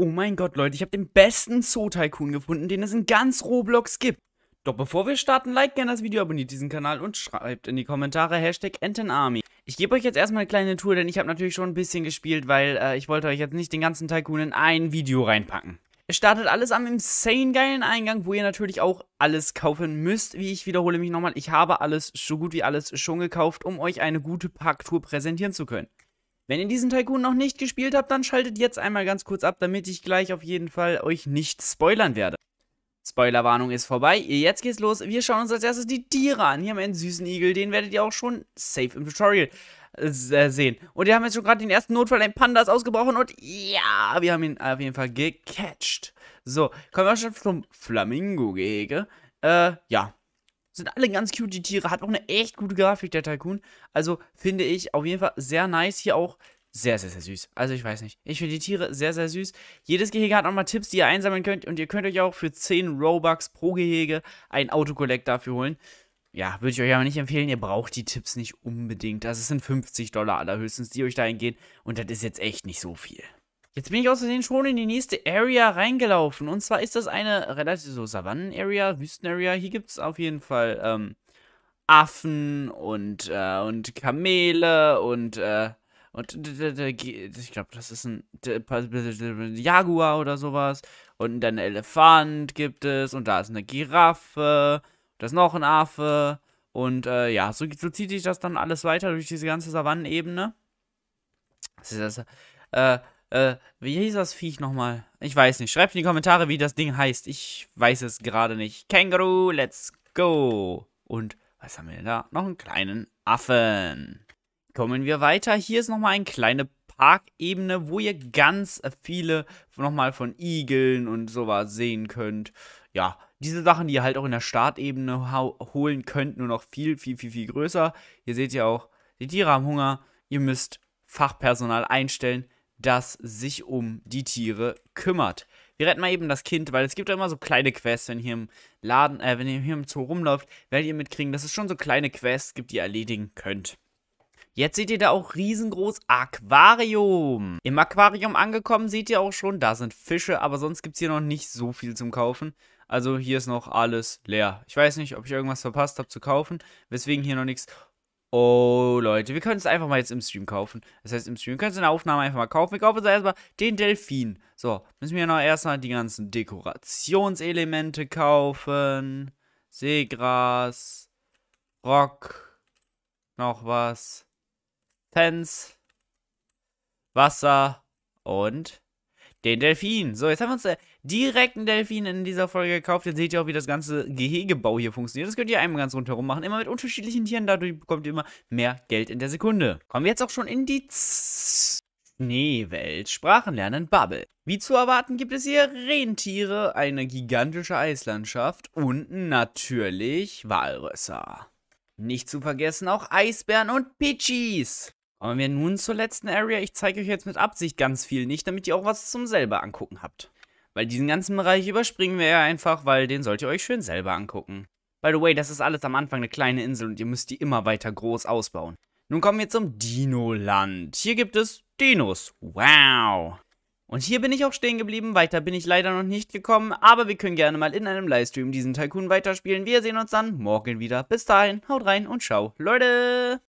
Oh mein Gott, Leute, ich habe den besten Zoo-Tycoon gefunden, den es in ganz Roblox gibt. Doch bevor wir starten, like gerne das Video, abonniert diesen Kanal und schreibt in die Kommentare Hashtag EntenArmy. Ich gebe euch jetzt erstmal eine kleine Tour, denn ich habe natürlich schon ein bisschen gespielt, weil äh, ich wollte euch jetzt nicht den ganzen Tycoon in ein Video reinpacken. Es startet alles am insane geilen Eingang, wo ihr natürlich auch alles kaufen müsst. Wie ich wiederhole mich nochmal, ich habe alles, so gut wie alles schon gekauft, um euch eine gute Parktour präsentieren zu können. Wenn ihr diesen Tycoon noch nicht gespielt habt, dann schaltet jetzt einmal ganz kurz ab, damit ich gleich auf jeden Fall euch nicht spoilern werde. Spoilerwarnung ist vorbei, jetzt geht's los. Wir schauen uns als erstes die Tiere an. Hier haben wir einen süßen Igel, den werdet ihr auch schon safe im Tutorial äh, sehen. Und wir haben jetzt schon gerade den ersten Notfall, ein Panda ist ausgebrochen und ja, wir haben ihn auf jeden Fall gecatcht. So, kommen wir schon zum Flamingo-Gehege. Äh, ja, sind alle ganz cute die Tiere. Hat auch eine echt gute Grafik, der Tycoon. Also finde ich auf jeden Fall sehr nice. Hier auch sehr, sehr, sehr süß. Also ich weiß nicht. Ich finde die Tiere sehr, sehr süß. Jedes Gehege hat nochmal Tipps, die ihr einsammeln könnt. Und ihr könnt euch auch für 10 Robux pro Gehege ein Autocollect dafür holen. Ja, würde ich euch aber nicht empfehlen. Ihr braucht die Tipps nicht unbedingt. Das sind 50 Dollar allerhöchstens, die euch dahin gehen. Und das ist jetzt echt nicht so viel. Jetzt bin ich außerdem schon in die nächste Area reingelaufen. Und zwar ist das eine relativ so Savannen-Area, Wüsten-Area. Hier gibt es auf jeden Fall ähm, Affen und, äh, und Kamele und, äh, und ich glaube, das ist ein Jaguar oder sowas. Und dann ein Elefant gibt es und da ist eine Giraffe. Da ist noch ein Affe. Und äh, ja, so, so, zieht sich das dann alles weiter durch diese ganze Savannenebene. Das ist das. Äh, äh, wie hieß das Viech nochmal? Ich weiß nicht. Schreibt in die Kommentare, wie das Ding heißt. Ich weiß es gerade nicht. Känguru, let's go. Und was haben wir denn da? Noch einen kleinen Affen. Kommen wir weiter. Hier ist nochmal eine kleine Parkebene, wo ihr ganz viele nochmal von Igeln und sowas sehen könnt. Ja, diese Sachen, die ihr halt auch in der Startebene holen könnt, nur noch viel, viel, viel, viel größer. Hier seht ihr auch, die Tiere haben Hunger. Ihr müsst Fachpersonal einstellen das sich um die Tiere kümmert. Wir retten mal eben das Kind, weil es gibt ja immer so kleine Quests, wenn ihr hier im Laden, äh, wenn ihr hier im Zoo rumläuft, werdet ihr mitkriegen, dass es schon so kleine Quests gibt, die ihr erledigen könnt. Jetzt seht ihr da auch riesengroß Aquarium. Im Aquarium angekommen seht ihr auch schon, da sind Fische, aber sonst gibt es hier noch nicht so viel zum Kaufen. Also hier ist noch alles leer. Ich weiß nicht, ob ich irgendwas verpasst habe zu kaufen, weswegen hier noch nichts Oh, Leute, wir können es einfach mal jetzt im Stream kaufen. Das heißt, im Stream können wir eine Aufnahme einfach mal kaufen. Wir kaufen jetzt erstmal den Delfin. So, müssen wir noch erstmal die ganzen Dekorationselemente kaufen. Seegras. Rock. Noch was. Fans. Wasser. Und den Delfin. So, jetzt haben wir uns äh, direkt einen Delfin in dieser Folge gekauft. Jetzt seht ihr auch, wie das ganze Gehegebau hier funktioniert. Das könnt ihr einmal ganz rundherum machen. Immer mit unterschiedlichen Tieren. Dadurch bekommt ihr immer mehr Geld in der Sekunde. Kommen wir jetzt auch schon in die Z Schneewelt. Sprachen lernen Bubble. Wie zu erwarten gibt es hier Rentiere, eine gigantische Eislandschaft und natürlich Walrösser. Nicht zu vergessen auch Eisbären und Pitchies. Kommen wir nun zur letzten Area. Ich zeige euch jetzt mit Absicht ganz viel nicht, damit ihr auch was zum selber angucken habt. Weil diesen ganzen Bereich überspringen wir ja einfach, weil den sollt ihr euch schön selber angucken. By the way, das ist alles am Anfang eine kleine Insel und ihr müsst die immer weiter groß ausbauen. Nun kommen wir zum Dino-Land. Hier gibt es Dinos. Wow. Und hier bin ich auch stehen geblieben, weiter bin ich leider noch nicht gekommen, aber wir können gerne mal in einem Livestream diesen Tycoon weiterspielen. Wir sehen uns dann morgen wieder. Bis dahin, haut rein und ciao, Leute!